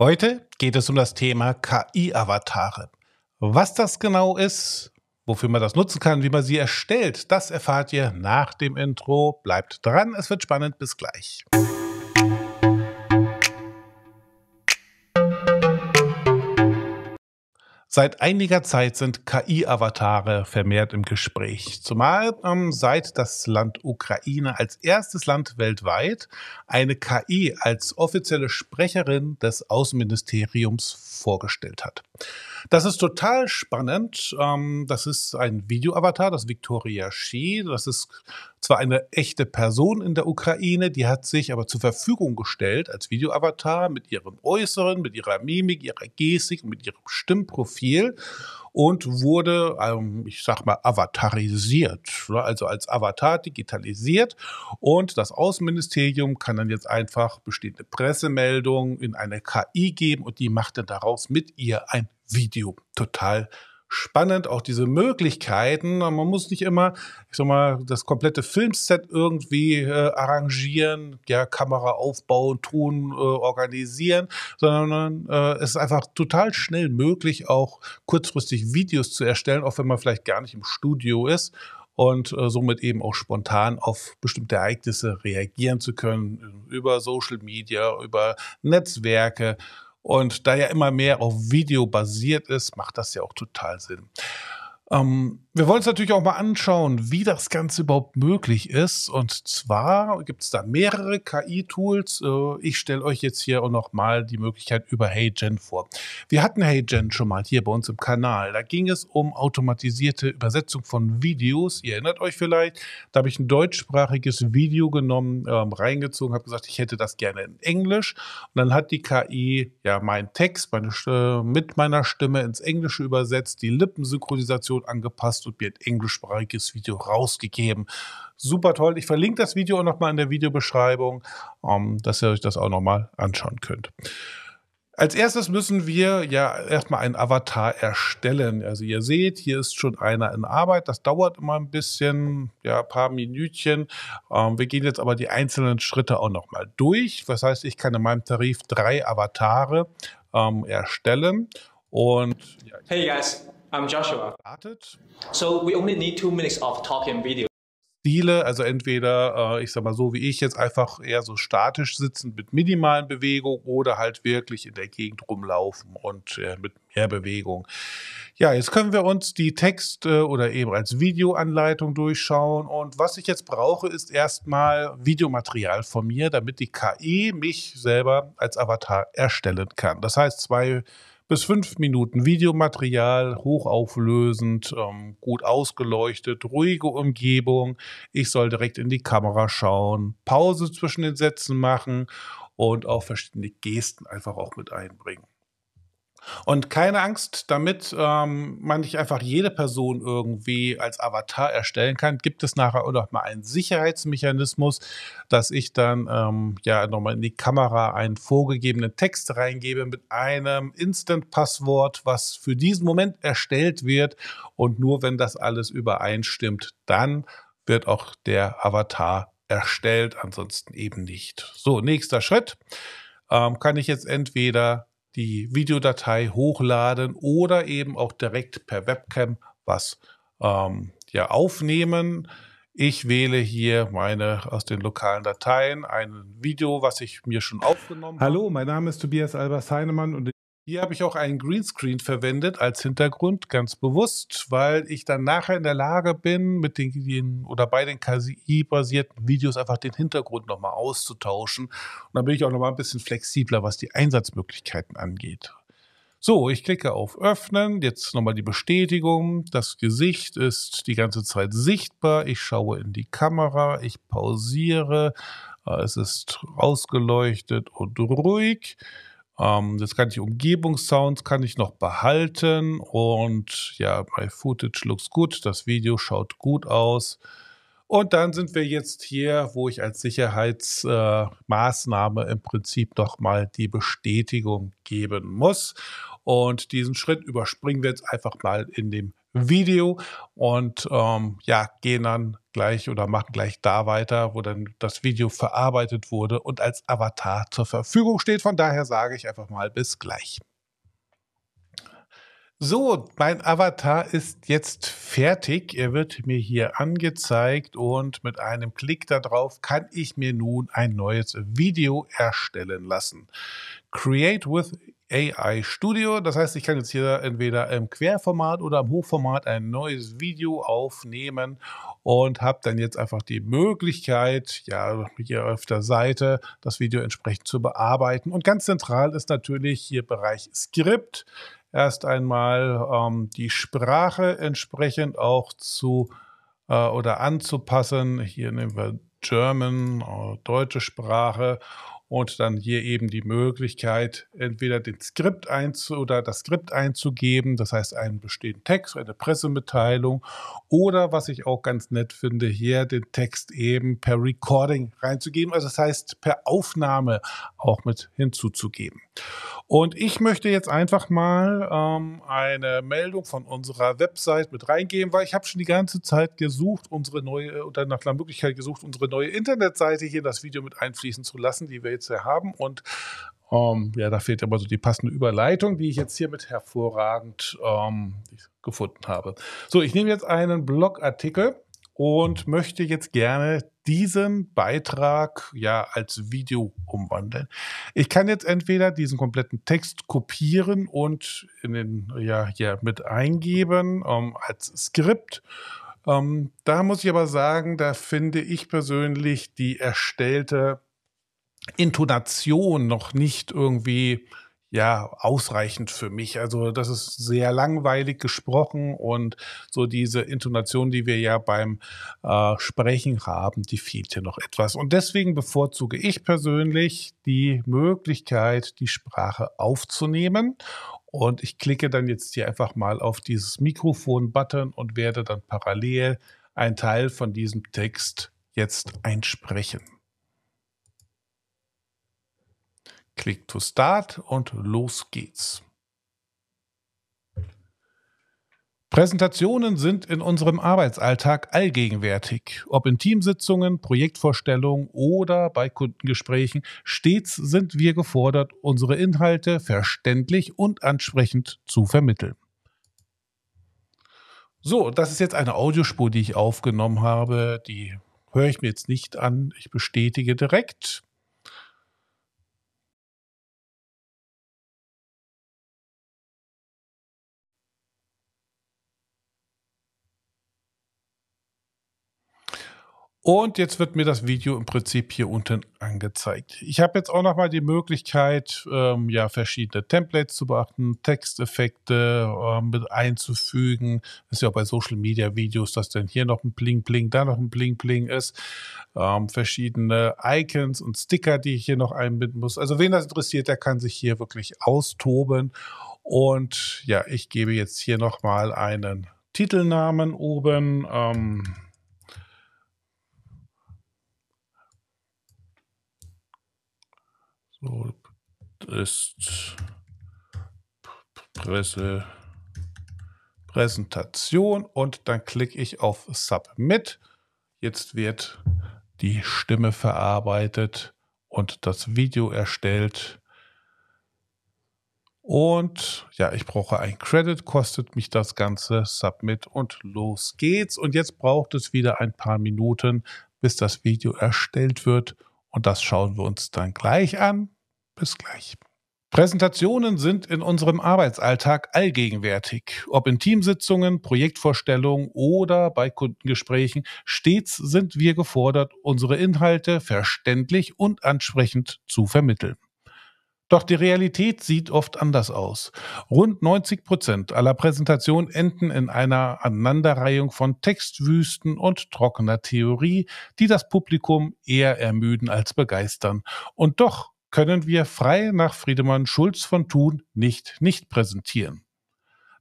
Heute geht es um das Thema KI-Avatare. Was das genau ist, wofür man das nutzen kann, wie man sie erstellt, das erfahrt ihr nach dem Intro. Bleibt dran, es wird spannend. Bis gleich. Seit einiger Zeit sind KI-Avatare vermehrt im Gespräch, zumal ähm, seit das Land Ukraine als erstes Land weltweit eine KI als offizielle Sprecherin des Außenministeriums vorgestellt hat. Das ist total spannend. Ähm, das ist ein Videoavatar, das Victoria Shi. Das ist zwar eine echte Person in der Ukraine, die hat sich aber zur Verfügung gestellt als Videoavatar mit ihrem Äußeren, mit ihrer Mimik, ihrer Gestik, und mit ihrem Stimmprofil und wurde, ähm, ich sag mal, avatarisiert, ne? also als Avatar digitalisiert. Und das Außenministerium kann dann jetzt einfach bestehende Pressemeldungen in eine KI geben und die macht dann daraus mit ihr ein Video. Total spannend, auch diese Möglichkeiten. Man muss nicht immer, ich sag mal, das komplette Filmset irgendwie äh, arrangieren, ja, Kamera aufbauen, tun, äh, organisieren, sondern äh, es ist einfach total schnell möglich, auch kurzfristig Videos zu erstellen, auch wenn man vielleicht gar nicht im Studio ist und äh, somit eben auch spontan auf bestimmte Ereignisse reagieren zu können über Social Media, über Netzwerke und da ja immer mehr auf Video basiert ist, macht das ja auch total Sinn. Ähm, wir wollen uns natürlich auch mal anschauen, wie das Ganze überhaupt möglich ist. Und zwar gibt es da mehrere KI-Tools. Äh, ich stelle euch jetzt hier auch nochmal die Möglichkeit über HeyGen vor. Wir hatten HeyGen schon mal hier bei uns im Kanal. Da ging es um automatisierte Übersetzung von Videos. Ihr erinnert euch vielleicht, da habe ich ein deutschsprachiges Video genommen, ähm, reingezogen, habe gesagt, ich hätte das gerne in Englisch. Und dann hat die KI ja meinen Text meine, äh, mit meiner Stimme ins Englische übersetzt, die Lippensynchronisation angepasst Podcast und wird ein englischsprachiges Video rausgegeben. Super toll. Ich verlinke das Video auch nochmal in der Videobeschreibung, ähm, dass ihr euch das auch nochmal anschauen könnt. Als erstes müssen wir ja erstmal einen Avatar erstellen. Also ihr seht, hier ist schon einer in Arbeit. Das dauert immer ein bisschen, ja, ein paar Minütchen. Ähm, wir gehen jetzt aber die einzelnen Schritte auch nochmal durch. Das heißt, ich kann in meinem Tarif drei Avatare ähm, erstellen. Und ja, hey guys, I'm Joshua. Wartet. So we only need two minutes of talking video. Stile, also entweder, äh, ich sag mal so wie ich jetzt einfach eher so statisch sitzen mit minimalen Bewegungen oder halt wirklich in der Gegend rumlaufen und äh, mit mehr Bewegung. Ja, jetzt können wir uns die Texte oder eben als Videoanleitung durchschauen und was ich jetzt brauche, ist erstmal Videomaterial von mir, damit die KI mich selber als Avatar erstellen kann. Das heißt, zwei bis fünf Minuten Videomaterial, hochauflösend, ähm, gut ausgeleuchtet, ruhige Umgebung. Ich soll direkt in die Kamera schauen, Pause zwischen den Sätzen machen und auch verschiedene Gesten einfach auch mit einbringen. Und keine Angst damit, ähm, man nicht einfach jede Person irgendwie als Avatar erstellen kann. Gibt es nachher auch noch mal einen Sicherheitsmechanismus, dass ich dann ähm, ja nochmal in die Kamera einen vorgegebenen Text reingebe mit einem Instant-Passwort, was für diesen Moment erstellt wird. Und nur wenn das alles übereinstimmt, dann wird auch der Avatar erstellt, ansonsten eben nicht. So, nächster Schritt. Ähm, kann ich jetzt entweder die Videodatei hochladen oder eben auch direkt per Webcam was ähm, ja, aufnehmen. Ich wähle hier meine aus den lokalen Dateien ein Video, was ich mir schon aufgenommen habe. Hallo, mein Name ist Tobias Albers Heinemann und hier habe ich auch einen Greenscreen verwendet als Hintergrund, ganz bewusst, weil ich dann nachher in der Lage bin, mit den, oder bei den KI-basierten Videos einfach den Hintergrund nochmal auszutauschen. Und dann bin ich auch nochmal ein bisschen flexibler, was die Einsatzmöglichkeiten angeht. So, ich klicke auf Öffnen. Jetzt nochmal die Bestätigung. Das Gesicht ist die ganze Zeit sichtbar. Ich schaue in die Kamera. Ich pausiere. Es ist ausgeleuchtet und ruhig. Ähm, das kann ich Umgebungssounds kann ich noch behalten und ja, my Footage looks gut, das Video schaut gut aus. Und dann sind wir jetzt hier, wo ich als Sicherheitsmaßnahme äh, im Prinzip nochmal die Bestätigung geben muss. Und diesen Schritt überspringen wir jetzt einfach mal in dem Video und ähm, ja, gehen dann gleich oder machen gleich da weiter, wo dann das Video verarbeitet wurde und als Avatar zur Verfügung steht. Von daher sage ich einfach mal bis gleich. So, mein Avatar ist jetzt fertig. Er wird mir hier angezeigt und mit einem Klick darauf kann ich mir nun ein neues Video erstellen lassen. Create with AI Studio. Das heißt, ich kann jetzt hier entweder im Querformat oder im Hochformat ein neues Video aufnehmen und habe dann jetzt einfach die Möglichkeit, ja, hier auf der Seite das Video entsprechend zu bearbeiten. Und ganz zentral ist natürlich hier Bereich Skript. Erst einmal ähm, die Sprache entsprechend auch zu äh, oder anzupassen. Hier nehmen wir German, äh, deutsche Sprache und dann hier eben die Möglichkeit, entweder den Skript einzu oder das Skript einzugeben, das heißt einen bestehenden Text, eine Pressemitteilung oder was ich auch ganz nett finde, hier den Text eben per Recording reinzugeben, also das heißt per Aufnahme auch mit hinzuzugeben. Und ich möchte jetzt einfach mal ähm, eine Meldung von unserer Website mit reingeben, weil ich habe schon die ganze Zeit gesucht, unsere neue, äh, oder nach einer Möglichkeit gesucht, unsere neue Internetseite hier in das Video mit einfließen zu lassen, die wir jetzt hier haben. Und ähm, ja, da fehlt aber so die passende Überleitung, die ich jetzt hiermit hervorragend ähm, gefunden habe. So, ich nehme jetzt einen Blogartikel und möchte jetzt gerne diesem Beitrag ja als Video umwandeln. Ich kann jetzt entweder diesen kompletten Text kopieren und in den, ja, hier mit eingeben um, ähm, als Skript. Um, ähm, da muss ich aber sagen, da finde ich persönlich die erstellte Intonation noch nicht irgendwie ja, ausreichend für mich. Also das ist sehr langweilig gesprochen und so diese Intonation, die wir ja beim äh, Sprechen haben, die fehlt hier noch etwas. Und deswegen bevorzuge ich persönlich die Möglichkeit, die Sprache aufzunehmen. Und ich klicke dann jetzt hier einfach mal auf dieses Mikrofon-Button und werde dann parallel einen Teil von diesem Text jetzt einsprechen. Click to Start und los geht's. Präsentationen sind in unserem Arbeitsalltag allgegenwärtig. Ob in Teamsitzungen, Projektvorstellungen oder bei Kundengesprächen, stets sind wir gefordert, unsere Inhalte verständlich und ansprechend zu vermitteln. So, das ist jetzt eine Audiospur, die ich aufgenommen habe. Die höre ich mir jetzt nicht an. Ich bestätige direkt. Und jetzt wird mir das Video im Prinzip hier unten angezeigt. Ich habe jetzt auch nochmal die Möglichkeit, ähm, ja, verschiedene Templates zu beachten, Texteffekte ähm, mit einzufügen. Das ist ja auch bei Social Media Videos, dass dann hier noch ein Bling Bling, da noch ein Bling Bling ist. Ähm, verschiedene Icons und Sticker, die ich hier noch einbinden muss. Also wen das interessiert, der kann sich hier wirklich austoben. Und ja, ich gebe jetzt hier nochmal einen Titelnamen oben. Ähm, So, ist Presse, Präsentation und dann klicke ich auf Submit. Jetzt wird die Stimme verarbeitet und das Video erstellt. Und ja, ich brauche ein Credit, kostet mich das Ganze, Submit und los geht's. Und jetzt braucht es wieder ein paar Minuten, bis das Video erstellt wird und das schauen wir uns dann gleich an. Bis gleich. Präsentationen sind in unserem Arbeitsalltag allgegenwärtig. Ob in Teamsitzungen, Projektvorstellungen oder bei Kundengesprächen, stets sind wir gefordert, unsere Inhalte verständlich und ansprechend zu vermitteln. Doch die Realität sieht oft anders aus. Rund 90 Prozent aller Präsentationen enden in einer Aneinanderreihung von Textwüsten und trockener Theorie, die das Publikum eher ermüden als begeistern. Und doch können wir frei nach Friedemann Schulz von Thun nicht nicht präsentieren.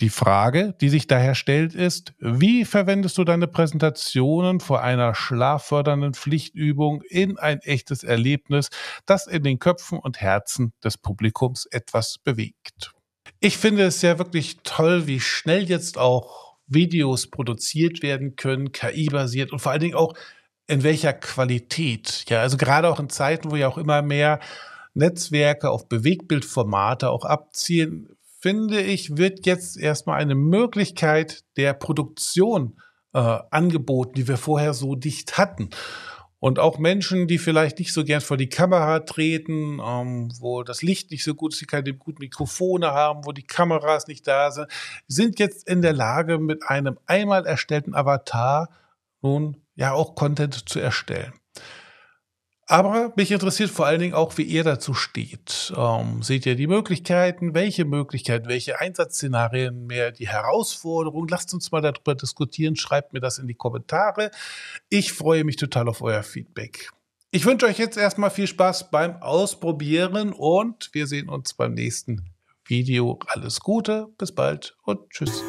Die Frage, die sich daher stellt, ist, wie verwendest du deine Präsentationen vor einer schlaffördernden Pflichtübung in ein echtes Erlebnis, das in den Köpfen und Herzen des Publikums etwas bewegt? Ich finde es ja wirklich toll, wie schnell jetzt auch Videos produziert werden können, KI-basiert und vor allen Dingen auch in welcher Qualität. Ja, also gerade auch in Zeiten, wo ja auch immer mehr Netzwerke auf Bewegbildformate auch abziehen, finde ich, wird jetzt erstmal eine Möglichkeit der Produktion äh, angeboten, die wir vorher so dicht hatten. Und auch Menschen, die vielleicht nicht so gern vor die Kamera treten, ähm, wo das Licht nicht so gut ist, die keine guten Mikrofone haben, wo die Kameras nicht da sind, sind jetzt in der Lage, mit einem einmal erstellten Avatar nun ja auch Content zu erstellen. Aber mich interessiert vor allen Dingen auch, wie ihr dazu steht. Ähm, seht ihr die Möglichkeiten? Welche Möglichkeiten? Welche Einsatzszenarien mehr? Die Herausforderung? Lasst uns mal darüber diskutieren. Schreibt mir das in die Kommentare. Ich freue mich total auf euer Feedback. Ich wünsche euch jetzt erstmal viel Spaß beim Ausprobieren und wir sehen uns beim nächsten Video. Alles Gute, bis bald und tschüss.